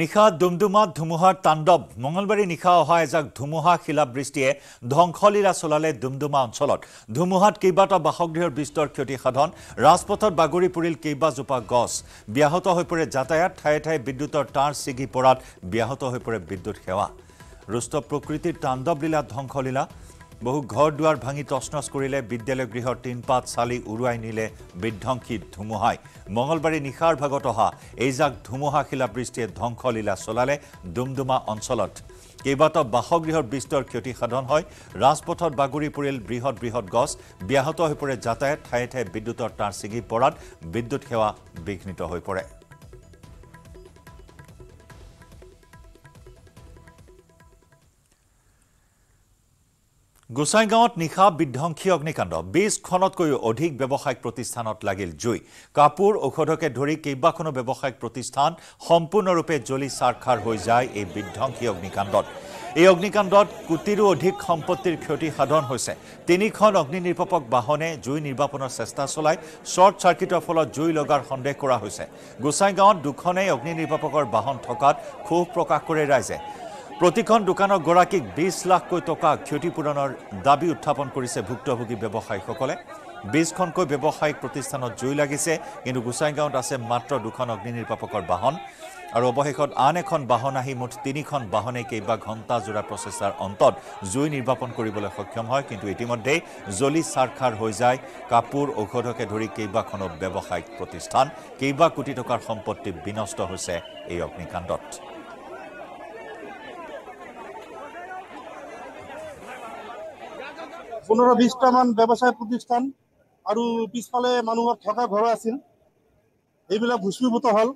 নিশা দুমদুমাত ধুমুহাৰ তাণ্ডৱ মঙলবাৰী নিশা অহা এজাক ধুমুহা শিলাবৃষ্টিয়ে ধ্বংসলীলা চলালে ডুমডুমা অঞ্চলত ধুমুহাত কেইবাটাও বাসগৃহৰ বিস্তৰ ক্ষতিসাধন ৰাজপথত বাগৰি পৰিল কেইবাজোপা গছ ব্যাহত হৈ পৰে যাতায়াত ঠায়ে ঠায়ে বিদ্যুতৰ তাঁৰ ছিগি পৰাত ব্যাহত হৈ পৰে বিদ্যুৎ সেৱা ৰুষ্ট প্ৰকৃতিৰ তাণ্ডৱ লীলা ধ্বংসলীলা বহু ঘৰ দুৱাৰ ভাঙি তছনছ কৰিলে বিদ্যালয় গৃহৰ তিনপাত চালি উৰুৱাই নিলে বিধ্বংসী ধুমুহাই মঙ্গলবাৰী নিশাৰ ভাগত অহা এইজাক ধুমুহা শিলাবৃষ্টিয়ে ধ্বংসলীলা চলালে ডুমডুমা অঞ্চলত কেইবাটাও বাসগৃহৰ বিস্তৰ ক্ষতি সাধন হয় ৰাজপথত বাগৰি পৰিল বৃহৎ বৃহৎ গছ ব্যাহত হৈ পৰে যাতায়াত ঠায়ে ঠায়ে বিদ্যুতৰ তাঁৰ ছিঙি পৰাত বিদ্যুৎ সেৱা বিঘ্নিত হৈ পৰে গোসাইগাঁওত নিশা বিধ্বংসী অগ্নিকাণ্ড বিশ খনতকৈও অধিক ব্যৱসায়িক প্ৰতিষ্ঠানত লাগিল জুই কাপোৰ ঔষধকে ধৰি কেইবাখনো ব্যৱসায়িক প্ৰতিষ্ঠান সম্পূৰ্ণৰূপে জ্বলি চাৰখাৰ হৈ যায় এই বিধ্বংসী অগ্নিকাণ্ডত এই অগ্নিকাণ্ডত কোটিৰো অধিক সম্পত্তিৰ ক্ষতি সাধন হৈছে তিনিখন অগ্নি নিৰ্পাপক বাহনে জুই নিৰ্বাপনৰ চেষ্টা চলাই শ্বৰ্ট চাৰ্কিটৰ ফলত জুই লগাৰ সন্দেহ কৰা হৈছে গোসাইগাঁৱত দুখনেই অগ্নি নিৰ্বাপকৰ বাহন থকাত ক্ষোভ প্ৰকাশ কৰে ৰাইজে প্ৰতিখন দোকানৰ গৰাকীক বিছ লাখকৈ টকা ক্ষতিপূৰণৰ দাবী উত্থাপন কৰিছে ভুক্তভোগী ব্যৱসায়ীসকলে বিছখনকৈ ব্যৱসায়িক প্ৰতিষ্ঠানত জুই লাগিছে কিন্তু গোঁসাইগাঁৱত আছে মাত্ৰ দুখন অগ্নিনিৰ্পাপকৰ বাহন আৰু অৱশেষত আন এখন বাহন আহি মুঠ তিনিখন বাহনে কেইবা ঘণ্টাজোৰা প্ৰচেষ্টাৰ অন্তত জুই নিৰ্বাপন কৰিবলৈ সক্ষম হয় কিন্তু ইতিমধ্যেই জ্বলি চাৰখাৰ হৈ যায় কাপোৰ ঔষধকে ধৰি কেইবাখনো ব্যৱসায়িক প্ৰতিষ্ঠান কেইবা কোটি টকাৰ সম্পত্তি বিনষ্ট হৈছে এই অগ্নিকাণ্ডত পোন্ধৰ বিশটামান ব্যৱসায় প্ৰতিষ্ঠান আৰু পিছফালে মানুহৰ থকা ঘৰ আছিল এইবিলাক ভুচমীভূত হ'ল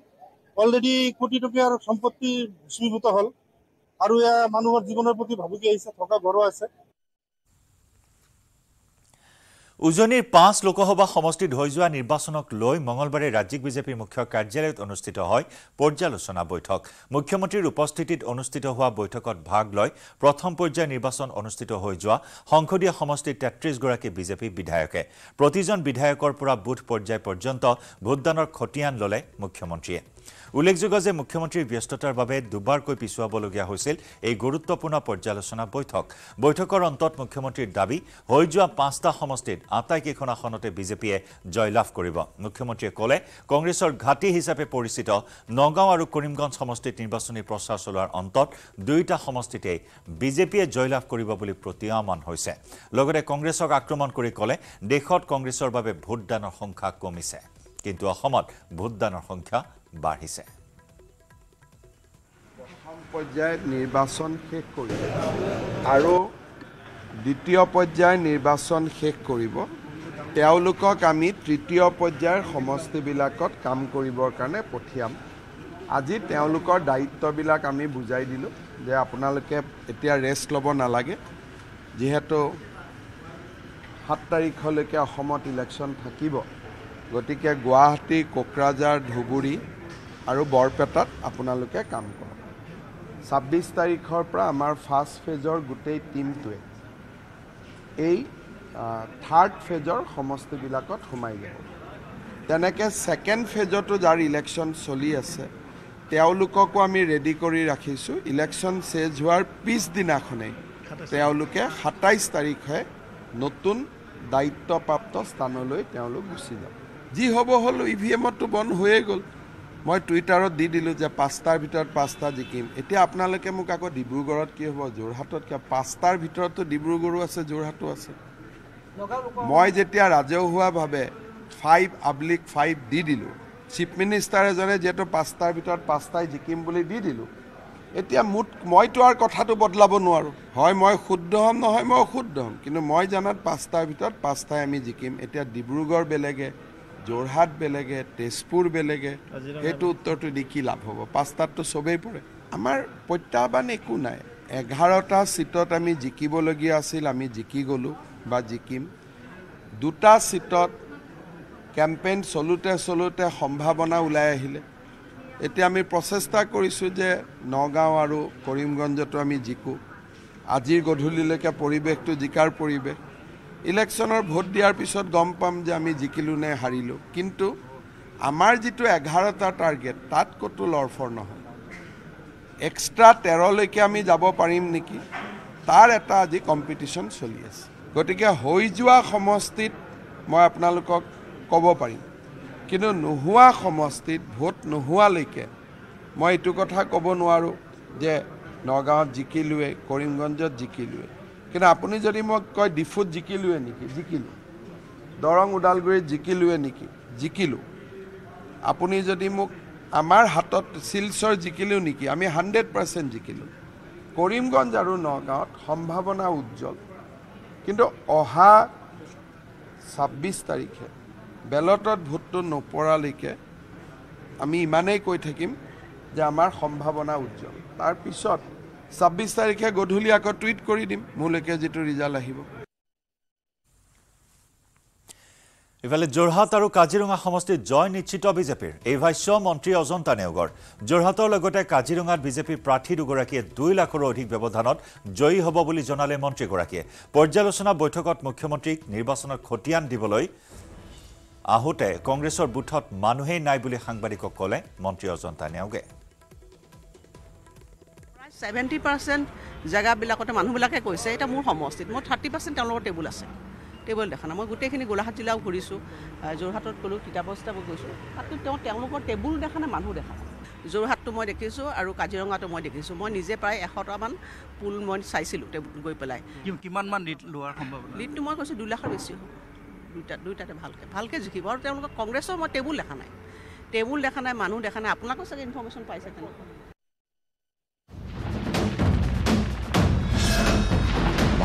অলৰেডি কোটি টকীয়াৰ সম্পত্তি ভুচমীভূত হ'ল আৰু এয়া মানুহৰ জীৱনৰ প্ৰতি ভাবুকি আহিছে থকা ঘৰো আছে উজনির পাঁচ লোকসভা সমষ্টিত হয়ে যাওয়া নির্বাচনক লৈ মঙ্গলবারে রাজ্যিক বিজেপির মুখ্য কার্যালয় অনুষ্ঠিত হয় পর্যালোচনা বৈঠক মুখ্যমন্ত্রীর উপস্থিতিত অনুষ্ঠিত হওয়া বৈঠকত ভাগ লয় প্রথম পর্যায়ের নির্বাচন অনুষ্ঠিত হয়ে যাওয়া সংসদীয় সমষ্টির তেত্রিশগী বিজেপি বিধায়কে প্রতিজন বিধায়কর বুথ পর্যায় পর্যন্ত ভোটদানের খতিয়ান ললে মুখ্যমন্ত্রী উল্লেখযোগ্য যে মুখ্যমন্ত্ৰীৰ ব্যস্ততাৰ বাবে দুবাৰকৈ পিছুৱাবলগীয়া হৈছিল এই গুৰুত্বপূৰ্ণ পৰ্যালোচনা বৈঠক বৈঠকৰ অন্তত মুখ্যমন্ত্ৰীৰ দাবী হৈ যোৱা পাঁচটা সমষ্টিত আটাইকেইখন আসনতে বিজেপিয়ে জয়লাভ কৰিব মুখ্যমন্ত্ৰীয়ে কলে কংগ্ৰেছৰ ঘাটি হিচাপে পৰিচিত নগাঁও আৰু কৰিমগঞ্জ সমষ্টিত নিৰ্বাচনী প্ৰচাৰ চলোৱাৰ অন্তত দুয়োটা সমষ্টিতেই বিজেপিয়ে জয়লাভ কৰিব বুলি বলে হৈছে লগতে কংগ্ৰেছক আক্ৰমণ কৰি কলে দেশত কংগ্ৰেছৰ বাবে ভোটদানৰ সংখ্যা কমিছে কিন্তু অসমত ভোটদানৰ সংখ্যা বাঢ়িছে প্ৰথম পৰ্যায়ত নিৰ্বাচন শেষ কৰিব আৰু দ্বিতীয় পৰ্যায়ৰ নিৰ্বাচন শেষ কৰিব তেওঁলোকক আমি তৃতীয় পৰ্যায়ৰ সমষ্টিবিলাকত কাম কৰিবৰ কাৰণে পঠিয়াম আজি তেওঁলোকৰ দায়িত্ববিলাক আমি বুজাই দিলোঁ যে আপোনালোকে এতিয়া ৰেষ্ট ল'ব নালাগে যিহেতু সাত তাৰিখলৈকে অসমত ইলেকশ্যন থাকিব গতিকে গুৱাহাটী কোকৰাঝাৰ ধুবুৰী আৰু বৰপেটাত আপোনালোকে কাম কৰক ছাব্বিছ তাৰিখৰ পৰা আমাৰ ফাৰ্ষ্ট ফেজৰ গোটেই টিমটোৱে এই থাৰ্ড ফেজৰ সমষ্টিবিলাকত সোমাই যাব তেনেকৈ ছেকেণ্ড ফেজতো যাৰ ইলেকশ্যন চলি আছে তেওঁলোককো আমি ৰেডি কৰি ৰাখিছোঁ ইলেকশ্যন চেজ হোৱাৰ পিছদিনাখনেই তেওঁলোকে সাতাইছ তাৰিখে নতুন দায়িত্বপ্ৰাপ্ত স্থানলৈ তেওঁলোক গুচি যাব যি হ'ব হ'ল ই ভি এমতো বন্ধ হৈয়ে গ'ল মই টুইটাৰত দি দিলোঁ যে পাঁচটাৰ ভিতৰত পাঁচটা জিকিম এতিয়া আপোনালোকে মোক আকৌ ডিব্ৰুগড়ত কি হ'ব যোৰহাটত কিয় পাঁচটাৰ ভিতৰতো ডিব্ৰুগড়ো আছে যোৰহাটো আছে মই যেতিয়া ৰাজহুৱাভাৱে ফাইভ আব্লিক ফাইভ দি দিলোঁ চিফ মিনিষ্টাৰ এজনে যিহেতু পাঁচটাৰ ভিতৰত পাঁচটাই জিকিম বুলি দি দিলোঁ এতিয়া মোত মইতো আৰু কথাটো বদলাব নোৱাৰোঁ হয় মই শুদ্ধ হ'ম নহয় মই অশুদ্ধ হ'ম কিন্তু মই জনাত পাঁচটাৰ ভিতৰত পাঁচটাই আমি জিকিম এতিয়া ডিব্ৰুগড় বেলেগে যোৰহাট বেলেগে তেজপুৰ বেলেগে সেইটো উত্তৰটো দি কি লাভ হ'ব পাঁচটাততো চবেই পৰে আমাৰ প্ৰত্যাহ্বান একো নাই এঘাৰটা ছিটত আমি জিকিবলগীয়া আছিল আমি জিকি গ'লোঁ বা জিকিম দুটা ছিটত কেম্পেইন চলোঁতে চলোঁতে সম্ভাৱনা ওলাই আহিলে এতিয়া আমি প্ৰচেষ্টা কৰিছোঁ যে নগাঁও আৰু কৰিমগঞ্জতো আমি জিকোঁ আজিৰ গধূলিলৈকে পৰিৱেশটো জিকাৰ পৰিৱেশ ইলেকশ্যনৰ ভোট দিয়াৰ পিছত গম পাম যে আমি জিকিলোঁ নে হাৰিলোঁ কিন্তু আমাৰ যিটো এঘাৰটা টাৰ্গেট তাত ক'তো লৰফৰ নহয় এক্সট্ৰা তেৰলৈকে আমি যাব পাৰিম নেকি তাৰ এটা আজি কম্পিটিশ্যন চলি আছে গতিকে হৈ যোৱা সমষ্টিত মই আপোনালোকক ক'ব পাৰিম কিন্তু নোহোৱা সমষ্টিত ভোট নোহোৱালৈকে মই এইটো কথা ক'ব নোৱাৰোঁ যে নগাঁৱত জিকিলোৱে কৰিমগঞ্জত জিকিলোৱে কিন্তু আপুনি যদি মই কয় ডিফুত জিকিলোৱে নেকি জিকিলোঁ দৰং ওদালগুৰিত জিকিলোৱে নেকি জিকিলোঁ আপুনি যদি মোক আমাৰ হাতত চিলচৰ জিকিলোঁ নেকি আমি হাণ্ড্ৰেড পাৰ্চেণ্ট জিকিলোঁ কৰিমগঞ্জ আৰু নগাঁৱত সম্ভাৱনা উজ্জ্বল কিন্তু অহা ছাব্বিছ তাৰিখে বেলটত ভোটটো নপৰালৈকে আমি ইমানেই কৈ থাকিম যে আমাৰ সম্ভাৱনা উজ্জ্বল তাৰপিছত ছাব্বিছ তাৰিখে গধূলি আকৌ টুইট কৰি দিম মোলৈকে যিটো ৰিজাল্ট আহিব ইফালে যোৰহাট আৰু কাজিৰঙা সমষ্টিত জয় নিশ্চিত বিজেপিৰ এই ভাষ্য মন্ত্ৰী অজন্তা নেওগৰ যোৰহাটৰ লগতে কাজিৰঙাত বিজেপিৰ প্ৰাৰ্থী দুগৰাকীয়ে দুই লাখৰো অধিক ব্যৱধানত জয়ী হ'ব বুলি জনালে মন্ত্ৰীগৰাকীয়ে পৰ্যালোচনা বৈঠকত মুখ্যমন্ত্ৰীক নিৰ্বাচনত খতিয়ান দিবলৈ আহোঁতে কংগ্ৰেছৰ বুথত মানুহেই নাই বুলি সাংবাদিকক ক'লে মন্ত্ৰী অজন্তা নেওগে ছেভেণ্টি পাৰ্চেণ্ট জেগাবিলাকতে মানুহবিলাকে কৈছে এতিয়া মোৰ সমষ্টিত মোৰ থাৰ্টি পাৰ্চেণ্ট তেওঁলোকৰ টেবুল আছে টেবুল দেখা নাই মই গোটেইখিনি গোলাঘাট জিলাও ঘূৰিছোঁ যোৰহাটত গ'লোঁ কিতাপৰ চিতাপো গৈছোঁ তাতো তেওঁ তেওঁলোকৰ টেবুল দেখা নাই মানুহ দেখা নাই যোৰহাটটো মই দেখিছোঁ আৰু কাজিৰঙাটো মই দেখিছোঁ মই নিজে প্ৰায় এশটামান পুল মই চাইছিলোঁ টেবুল গৈ পেলাই কিমানমান লিট লোৱাৰ সম্ভৱ লিটটো মই কৈছোঁ দুই লাখৰ বেছি হ'ব দুইটা দুইটাতে ভালকৈ ভালকৈ জিকিব আৰু তেওঁলোকৰ কংগ্ৰেছৰ মই টেবুল দেখা নাই টেবুল দেখা নাই মানুহ দেখা নাই আপোনালোকৰ চাগে ইনফৰ্মেশ্যন পাইছে তেওঁলোকে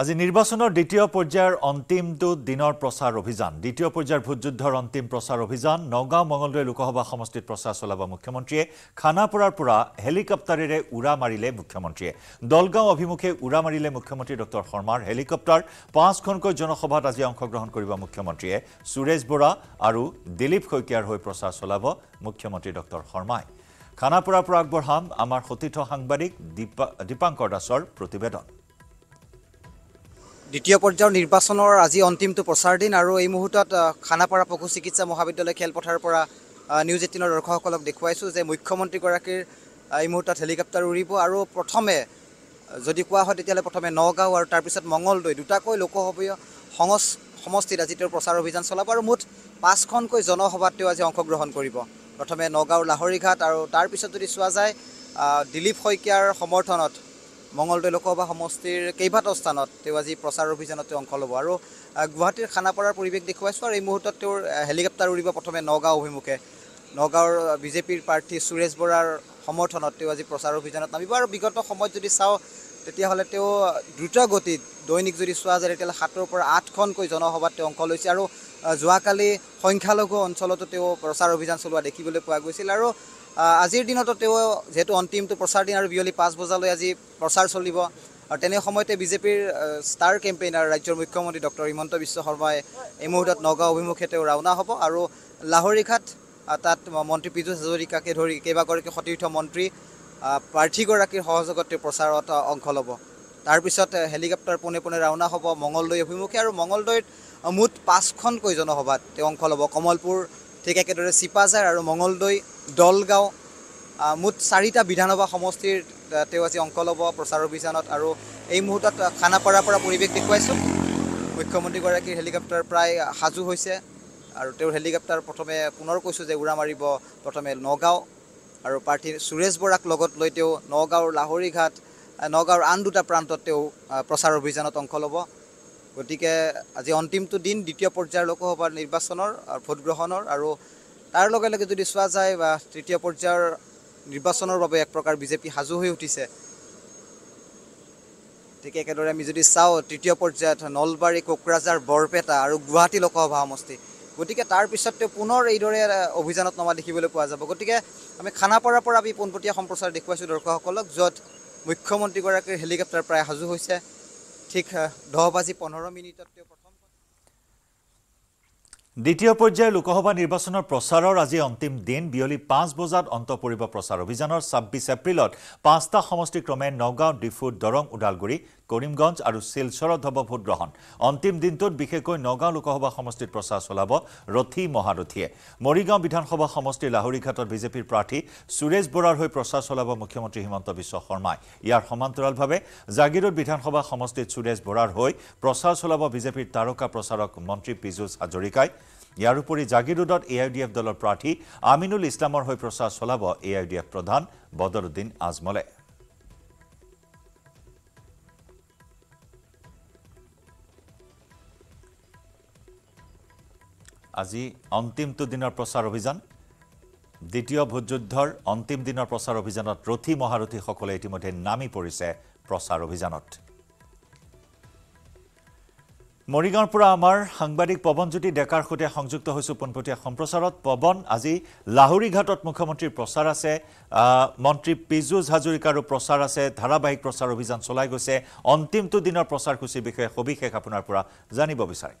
আজি নিৰ্বাচনৰ দ্বিতীয় পৰ্যায়ৰ অন্তিমটো দিনৰ প্ৰচাৰ অভিযান দ্বিতীয় পৰ্যায়ৰ ভোটযুদ্ধৰ অন্তিম প্ৰচাৰ অভিযান নগাঁও মঙলদৈ লোকসভা সমষ্টিত প্ৰচাৰ চলাব মুখ্যমন্ত্ৰীয়ে মুখ্যমন্ত্ৰী পৰা হেলিকপ্টাৰে উৰা মাৰিলে মুখ্যমন্ত্ৰীয়ে দলগাঁও অভিমুখে উৰা মাৰিলে মুখ্যমন্ত্ৰী ডক্টৰ শৰ্মাৰ হেলিকপ্টাৰ পাঁচখনকৈ জনসভাত আজি অংশগ্ৰহণ কৰিব মুখ্যমন্ত্ৰীয়ে সুৰেশ বৰা আৰু দিলীপ শইকীয়াৰ হৈ প্ৰচাৰ চলাব মুখ্যমন্ত্ৰী মুখ্যমন্ত্ৰী শৰ্মাই শৰ্মায় পৰা আগবঢ়াম আমাৰ সতীৰ্থ সাংবাদিক দীপাংকৰ দাসৰ প্ৰতিবেদন দ্বিতীয় পৰ্যায়ৰ নিৰ্বাচনৰ আজি অন্তিমটো প্ৰচাৰ দিন আৰু এই মুহূৰ্তত খানাপাৰা পশু চিকিৎসা মহাবিদ্যালয় খেলপথাৰৰ পৰা নিউজ এইটিনৰ দৰ্শকসকলক দেখুৱাইছোঁ যে মুখ্যমন্ত্ৰীগৰাকীৰ এই মুহূৰ্তত হেলিকপ্টাৰ উৰিব আৰু প্ৰথমে যদি কোৱা হয় তেতিয়াহ'লে প্ৰথমে নগাঁও আৰু তাৰপিছত মঙলদৈ দুটাকৈ লোকসভীয় সংস সমষ্টিত আজি তেওঁ প্ৰচাৰ অভিযান চলাব আৰু মুঠ পাঁচখনকৈ জনসভাত তেওঁ আজি অংশগ্ৰহণ কৰিব প্ৰথমে নগাঁৱৰ লাহৰীঘাট আৰু তাৰপিছত যদি চোৱা যায় দিলীপ শইকীয়াৰ সমৰ্থনত মঙলদৈ লোকসভা সমষ্টিৰ কেইবাটাও স্থানত তেওঁ আজি প্ৰচাৰ অভিযানত তেওঁ অংশ ল'ব আৰু গুৱাহাটীৰ খানাপাৰাৰ পৰিৱেশ দেখুৱাইছোঁ আৰু এই মুহূৰ্তত তেওঁৰ হেলিকপ্টাৰ উৰিব প্ৰথমে নগাঁও অভিমুখে নগাঁৱৰ বিজেপিৰ প্ৰাৰ্থী সুৰেশ বৰাৰ সমৰ্থনত তেওঁ আজি প্ৰচাৰ অভিযানত নামিব আৰু বিগত সময়ত যদি চাওঁ তেতিয়াহ'লে তেওঁ দ্ৰুত গতিত দৈনিক যদি চোৱা যায় তেতিয়াহ'লে সাতৰ পৰা আঠখনকৈ জনসভাত তেওঁ অংশ লৈছে আৰু যোৱাকালি সংখ্যালঘু অঞ্চলতো তেওঁ প্ৰচাৰ অভিযান চলোৱা দেখিবলৈ পোৱা গৈছিল আৰু আজিৰ দিনতো তেওঁ যিহেতু অন্তিমটো প্ৰচাৰ দিন আৰু বিয়লি পাঁচ বজালৈ আজি প্ৰচাৰ চলিব আৰু তেনে সময়তে বিজেপিৰ ষ্টাৰ কেম্পেইনাৰ ৰাজ্যৰ মুখ্যমন্ত্ৰী ডক্টৰ হিমন্ত বিশ্ব শৰ্মাই এই মুহূৰ্তত নগাঁও অভিমুখে তেওঁ ৰাওনা হ'ব আৰু লাহৰীঘাট তাত মন্ত্ৰী পীযুষ হাজৰিকাকে ধৰি কেইবাগৰাকী সতীৰ্থ মন্ত্ৰী প্ৰাৰ্থীগৰাকীৰ সহযোগত তেওঁ প্ৰচাৰত অংশ ল'ব তাৰপিছত হেলিকপ্টাৰ পোনে পোনে ৰাওনা হ'ব মঙলদৈ অভিমুখে আৰু মঙলদৈত মুঠ পাঁচখনকৈ জনসভাত তেওঁ অংশ ল'ব কমলপুৰ ঠিক একেদৰে চিপাঝাৰ আৰু মঙলদৈ দলগাঁও মুঠ চাৰিটা বিধানসভা সমষ্টিৰ তেওঁ আজি অংক ল'ব প্ৰচাৰ অভিযানত আৰু এই মুহূৰ্তত খানাপাৰাৰ পৰা পৰিৱেশ দেখুৱাইছোঁ মুখ্যমন্ত্ৰীগৰাকীৰ হেলিকপ্টাৰ প্ৰায় সাজু হৈছে আৰু তেওঁৰ হেলিকপ্টাৰ প্ৰথমে পুনৰ কৈছোঁ যে উৰা মাৰিব প্ৰথমে নগাঁও আৰু প্ৰাৰ্থী সুৰেশ বৰাক লগত লৈ তেওঁ নগাঁৱৰ লাহৰীঘাট নগাঁৱৰ আন দুটা প্ৰান্তত তেওঁ প্ৰচাৰ অভিযানত অংশ ল'ব গতিকে আজি অন্তিমটো দিন দ্বিতীয় পৰ্যায়ৰ লোকসভাৰ নিৰ্বাচনৰ আৰু ভোটগ্ৰহণৰ আৰু তাৰ লগে লগে যদি চোৱা যায় বা তৃতীয় পৰ্যায়ৰ নিৰ্বাচনৰ বাবে এক প্ৰকাৰ বিজেপি সাজু হৈ উঠিছে ঠিক একেদৰে আমি যদি চাওঁ তৃতীয় পৰ্যায়ত নলবাৰী কোকৰাঝাৰ বৰপেটা আৰু গুৱাহাটী লোকসভা সমষ্টি গতিকে তাৰপিছত তেওঁ পুনৰ এইদৰে অভিযানত নমা দেখিবলৈ পোৱা যাব গতিকে আমি খানাপাৰাৰ পৰা আমি পোনপটীয়া সম্প্ৰচাৰ দেখুৱাইছোঁ দৰ্শকসকলক য'ত মুখ্যমন্ত্ৰীগৰাকীৰ হেলিকপ্টাৰ প্ৰায় সাজু হৈছে ঠিক দহ বাজি পোন্ধৰ মিনিটত তেওঁ প্ৰথম দ্বিতীয় পৰ্যায়ৰ লোকসভা নিৰ্বাচনৰ প্ৰচাৰৰ আজি অন্তিম দিন বিয়লি পাঁচ বজাত অন্ত পৰিব প্ৰচাৰ অভিযানৰ ছাব্বিছ এপ্ৰিলত পাঁচটা সমষ্টিক্ৰমে নগাঁও ডিফু দৰং ওদালগুৰি কৰিমগঞ্জ আৰু শিলচৰত হব ভোটগ্ৰহণ অন্তিম দিনটোত বিশেষকৈ নগাঁও লোকসভা সমষ্টিত প্ৰচাৰ চলাব ৰথী মহাৰথীয়ে মৰিগাঁও বিধানসভা সমষ্টিৰ লাহৰীঘাটত বিজেপিৰ প্ৰাৰ্থী সুৰেশ বৰাৰ হৈ প্ৰচাৰ চলাব মুখ্যমন্ত্ৰী হিমন্ত বিশ্ব শৰ্মাই ইয়াৰ সমান্তৰালভাৱে জাগিৰোড বিধানসভা সমষ্টিত সুৰেশ বৰাৰ হৈ প্ৰচাৰ চলাব বিজেপিৰ তাৰকা প্ৰচাৰক মন্ত্ৰী পীযুষ হাজৰিকাই ইয়াৰ উপৰি জাগিৰোডত এ আই ডি এফ দলৰ প্ৰাৰ্থী আমিনুল ইছলামৰ হৈ প্ৰচাৰ চলাব এ আই ডি এফ প্ৰধান বদৰুদ্দিন আজমলে আজি অন্তিমটো দিনৰ প্ৰচাৰ অভিযান দ্বিতীয় ভোটযুদ্ধৰ অন্তিম দিনৰ প্ৰচাৰ অভিযানত ৰথী মহাৰথীসকলে ইতিমধ্যে নামি পৰিছে প্ৰচাৰ অভিযানত মৰিগাঁৱৰ পৰা আমাৰ সাংবাদিক পৱনজ্যোতি ডেকাৰ সৈতে সংযুক্ত হৈছোঁ পোনপটীয়া সম্প্ৰচাৰত পৱন আজি লাহৰি ঘাটত মুখ্যমন্ত্ৰীৰ প্ৰচাৰ আছে মন্ত্ৰী পীযুষ হাজৰিকাৰো প্ৰচাৰ আছে ধাৰাবাহিক প্ৰচাৰ অভিযান চলাই গৈছে অন্তিমটো দিনৰ প্ৰচাৰসূচীৰ বিষয়ে সবিশেষ আপোনাৰ পৰা জানিব বিচাৰে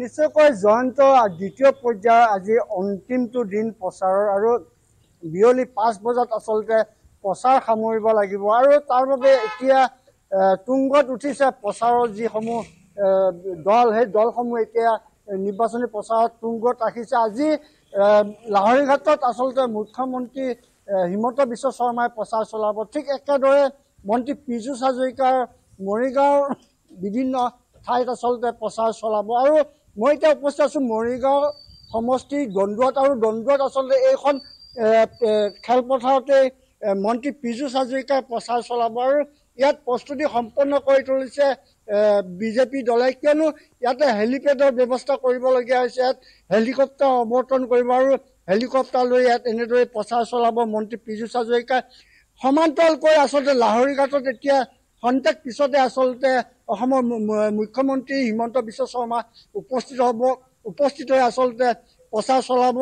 নিশ্চয়কৈ জয়ন্ত দ্বিতীয় পৰ্যায়ৰ আজি অন্তিমটো দিন প্ৰচাৰৰ আৰু বিয়লি পাঁচ বজাত আচলতে প্ৰচাৰ সামৰিব লাগিব আৰু তাৰ বাবে এতিয়া তুংগত উঠিছে প্ৰচাৰৰ যিসমূহ দল সেই দলসমূহ এতিয়া নিৰ্বাচনী প্ৰচাৰত তুংগত ৰাখিছে আজি লাহৰিঘাটত আচলতে মুখ্যমন্ত্ৰী হিমন্ত বিশ্ব শৰ্মাই প্ৰচাৰ চলাব ঠিক একেদৰে মন্ত্ৰী পীযুষ হাজৰিকাৰ মৰিগাঁৱৰ বিভিন্ন ঠাইত আচলতে প্ৰচাৰ চলাব আৰু মই এতিয়া উপস্থিত আছোঁ মৰিগাঁও সমষ্টিৰ দণ্ডুৱাত আৰু দণ্ডুৱাত আচলতে এইখন খেলপথাৰতে মন্ত্ৰী পীযুষ হাজৰিকাই প্ৰচাৰ চলাব আৰু ইয়াত প্ৰস্তুতি সম্পন্ন কৰি তুলিছে বিজেপি দলে কিয়নো ইয়াতে হেলিপেডৰ ব্যৱস্থা কৰিবলগীয়া হৈছে ইয়াত হেলিকপ্টাৰ অৱৰ্তন কৰিব আৰু হেলিকপ্টাৰ লৈ ইয়াত এনেদৰে প্ৰচাৰ চলাব মন্ত্ৰী পীযুষ হাজৰিকাই সমান্তৰালকৈ আচলতে লাহৰি ঘাটত এতিয়া খন্তেক পিছতে আচলতে অসমৰ মুখ্যমন্ত্ৰী হিমন্ত বিশ্ব শৰ্মা উপস্থিত হ'ব উপস্থিত হৈ আচলতে প্ৰচাৰ চলাব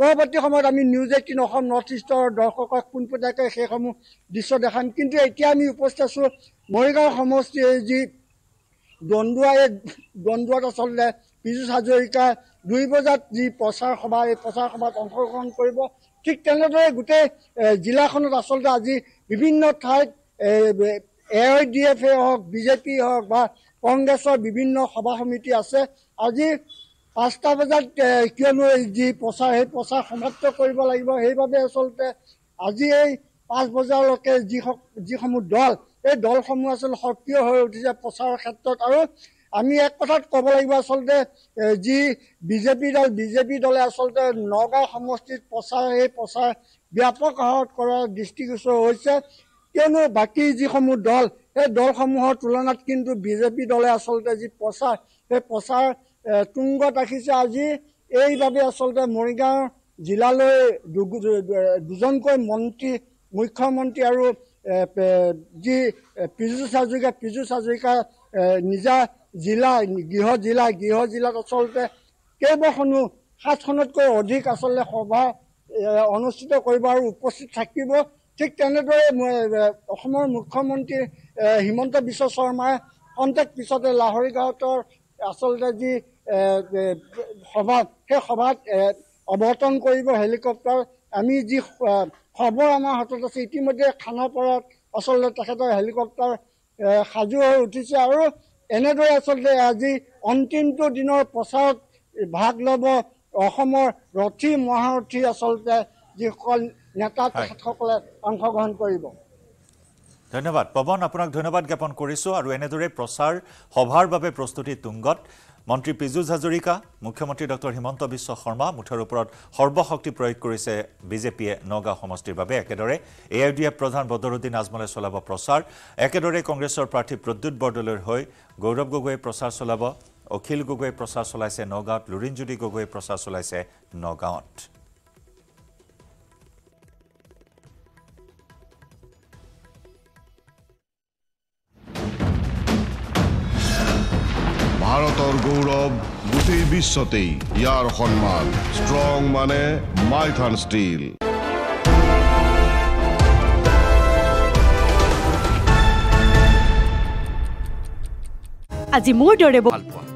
পৰৱৰ্তী সময়ত আমি নিউজ এইটিন অসম নৰ্থ ইষ্টৰ দৰ্শকক পোনপটীয়াকৈ সেইসমূহ দৃশ্য দেখাম কিন্তু এতিয়া আমি উপস্থিত আছোঁ মৰিগাঁও সমষ্টিৰ এই যি দ্বন্দ্বা এই দ্বন্দ্বাত আচলতে পীযুষ হাজৰিকা দুই বজাত যি প্ৰচাৰ সভা এই প্ৰচাৰ সভাত অংশগ্ৰহণ কৰিব ঠিক তেনেদৰে গোটেই জিলাখনত আচলতে আজি বিভিন্ন ঠাইত এ আই ডি এফ এ হওক বিজেপি হওক বা কংগ্ৰেছৰ বিভিন্ন সভা সমিতি আছে আজি পাঁচটা বজাত কিয়নো এই যি প্ৰচাৰ সেই প্ৰচাৰ সমাপ্ত কৰিব লাগিব সেইবাবে আচলতে আজি এই পাঁচ বজালৈকে যি যিসমূহ দল এই দলসমূহ আচলতে সক্ৰিয় হৈ উঠিছে প্ৰচাৰৰ ক্ষেত্ৰত আৰু আমি এক কথাত ক'ব লাগিব আচলতে যি বিজেপি দল বিজেপি দলে আচলতে নগাঁও সমষ্টিত প্ৰচাৰ সেই প্ৰচাৰ ব্যাপক হাৰত কৰাৰ দৃষ্টিগোচৰ হৈছে কিয়নো বাকী যিসমূহ দল সেই দলসমূহৰ তুলনাত কিন্তু বিজেপি দলে আচলতে যি প্ৰচাৰ সেই প্ৰচাৰ তুংগত ৰাখিছে আজি এইবাবে আচলতে মৰিগাঁও জিলালৈ দুজনকৈ মন্ত্ৰী মুখ্যমন্ত্ৰী আৰু যি পীযুষ হাজৰিকা পীযুষ হাজৰিকা নিজা জিলা গৃহ জিলা গৃহ জিলাত আচলতে কেইবাখনো সাতখনতকৈ অধিক আচলতে সভা অনুষ্ঠিত কৰিব আৰু উপস্থিত থাকিব ঠিক তেনেদৰে অসমৰ মুখ্যমন্ত্ৰী হিমন্ত বিশ্ব শৰ্মাই কণ্টেক পিছতে লাহৰি গাঁৱতৰ আচলতে যি সভাত সেই সভাত অৱতৰণ কৰিব হেলিকপ্টাৰ আমি যি খবৰ আমাৰ হাতত আছে ইতিমধ্যে খানাপাৰাত আচলতে তেখেতৰ হেলিকপ্টাৰ সাজু হৈ উঠিছে আৰু এনেদৰে আচলতে আজি অন্তিমটো দিনৰ প্ৰচাৰত ভাগ ল'ব অসমৰ ৰথী মহাৰথী আচলতে যিসকল নেতাসকলে অংশগ্ৰহণ কৰিব ধন্যবাদ পৱন আপোনাক ধন্যবাদ জ্ঞাপন কৰিছোঁ আৰু এনেদৰে প্ৰচাৰ সভাৰ বাবে প্ৰস্তুতি তুংগত মন্ত্ৰী পীযুষ হাজৰিকা মুখ্যমন্ত্ৰী ডক্টৰ হিমন্ত বিশ্ব শৰ্মা মুঠৰ ওপৰত সৰ্বশক্তি প্ৰয়োগ কৰিছে বিজেপিয়ে নগাঁও সমষ্টিৰ বাবে একেদৰে এ আই ডি এফ প্ৰধান বদৰুদ্দিন আজমলে চলাব প্ৰচাৰ একেদৰে কংগ্ৰেছৰ প্ৰাৰ্থী প্ৰদ্যুৎ বৰদলৈৰ হৈ গৌৰৱ গগৈয়ে প্ৰচাৰ চলাব অখিল গগৈয়ে প্ৰচাৰ চলাইছে নগাঁৱত লুৰিণজ্যোতি গগৈয়ে প্ৰচাৰ চলাইছে নগাঁৱত ভাৰতৰ গৌৰৱ গোটেই বিশ্বতেই ইয়াৰ সন্মান ষ্ট্ৰং মানে মাইথান ষ্টীল আজি মোৰ দৰে ভাল পোৱা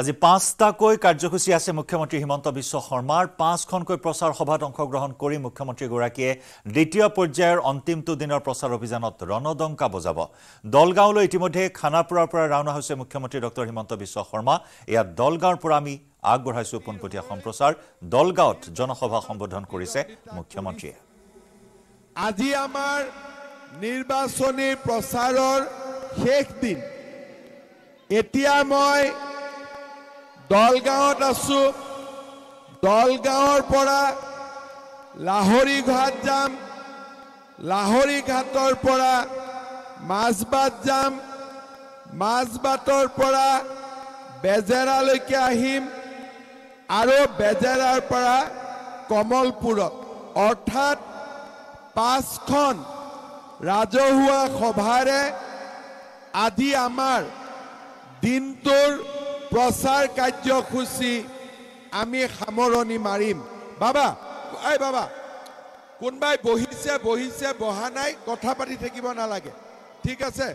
আজি পাঁচটাকৈ কাৰ্যসূচী আছে মুখ্যমন্ত্ৰী হিমন্ত বিশ্ব শৰ্মাৰ পাঁচখনকৈ প্ৰচাৰ সভাত অংশগ্ৰহণ কৰি মুখ্যমন্ত্ৰীগৰাকীয়ে দ্বিতীয় পৰ্যায়ৰ অন্তিমটো দিনৰ প্ৰচাৰ অভিযানত ৰণদংকা বজাব দলগাঁৱলৈ ইতিমধ্যে খানাপুৰাৰ পৰা ৰাওনা হৈছে মুখ্যমন্ত্ৰী ডক্টৰ হিমন্ত বিশ্ব শৰ্মা ইয়াত দলগাঁৱৰ পৰা আমি আগবঢ়াইছোঁ পোনপটীয়া সম্প্ৰচাৰ দলগাঁৱত জনসভা সম্বোধন কৰিছে মুখ্যমন্ত্ৰীয়ে আজি আমাৰ নিৰ্বাচনী প্ৰচাৰৰ শেষ দিন এতিয়া মই দলগাঁৱত আছো দলগাঁৱৰ পৰা লাহৰি ঘাট যাম লাহৰি ঘাটৰ পৰা মাজবাট যাম মাজবাটৰ পৰা বেজেৰালৈকে আহিম আৰু বেজেৰাৰ পৰা কমলপুৰত অৰ্থাৎ পাঁচখন ৰাজহুৱা সভাৰে আজি আমাৰ দিনটোৰ প্ৰচাৰ কাৰ্যসূচী আমি সামৰণি মাৰিম বাবা আই বাবা কোনোবাই বহিছে বহিছে বহা নাই কথা পাতি থাকিব নালাগে ঠিক আছে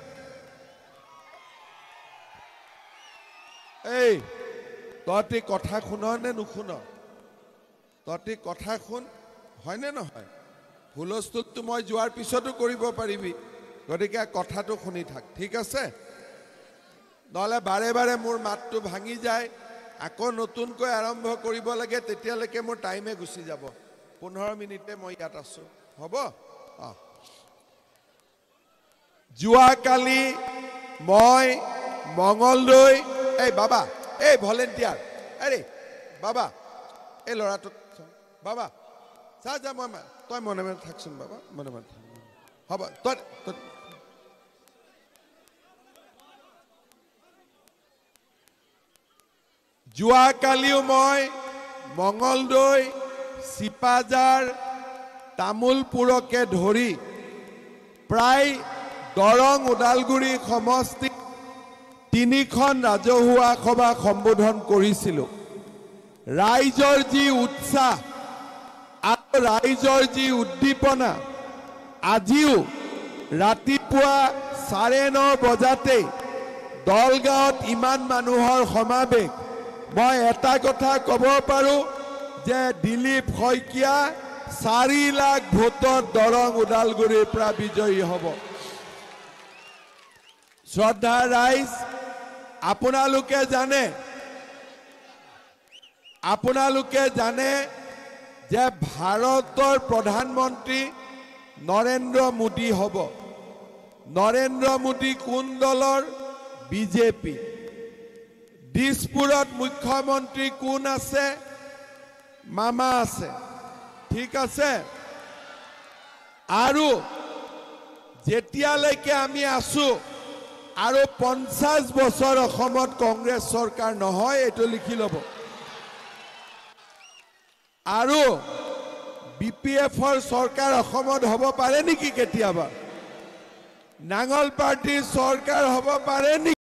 এই তহঁতি কথা শুন নে নুশুন তহঁতি কথা শুন হয়নে নহয় হুলস্থুলটো মই যোৱাৰ পিছতো কৰিব পাৰিবি গতিকে কথাটো শুনি থাক ঠিক আছে নহ'লে বাৰে বাৰে মোৰ মাতটো ভাঙি যায় আকৌ নতুনকৈ আৰম্ভ কৰিব লাগে তেতিয়ালৈকে মোৰ টাইমে গুচি যাব পোন্ধৰ মিনিটে মই ইয়াত আছোঁ হ'ব অঁ যোৱাকালি মই মঙলদৈ এই বাবা এই ভলেণ্টিয়াৰ আৰে বাবা এই ল'ৰাটোক বাবা চা যা মই তই মনে মনে থাকচোন বাবা মনে মনে হ'ব তই যোৱাকালিও মই মঙলদৈ চিপাজাৰ তামোলপুৰকে ধৰি প্ৰায় দৰং ওদালগুৰি সমষ্টিত তিনিখন ৰাজহুৱা সভা সম্বোধন কৰিছিলোঁ ৰাইজৰ যি উৎসাহ আৰু ৰাইজৰ যি উদ্দীপনা আজিও ৰাতিপুৱা চাৰে ন বজাতেই দলগাঁৱত ইমান মানুহৰ সমাৱেশ মই এটা কথা ক'ব পাৰোঁ যে দিলীপ শইকীয়া চাৰি লাখ ভোটৰ দৰং ওদালগুৰিৰ পৰা বিজয়ী হ'ব শ্ৰদ্ধা ৰাইজ আপোনালোকে জানে আপোনালোকে জানে যে ভাৰতৰ প্ৰধানমন্ত্ৰী নৰেন্দ্ৰ মোদী হ'ব নৰেন্দ্ৰ মোদী কোন দলৰ বিজেপি দিছপুৰত মুখ্যমন্ত্ৰী কোন আছে মামা আছে ঠিক আছে আৰু যেতিয়ালৈকে আমি আছো আৰু পঞ্চাছ বছৰ অসমত কংগ্ৰেছ চৰকাৰ নহয় এইটো লিখি ল'ব আৰু বি পি এফৰ চৰকাৰ অসমত হ'ব পাৰে নেকি কেতিয়াবা নাঙল পাৰ্টীৰ চৰকাৰ হ'ব পাৰে নেকি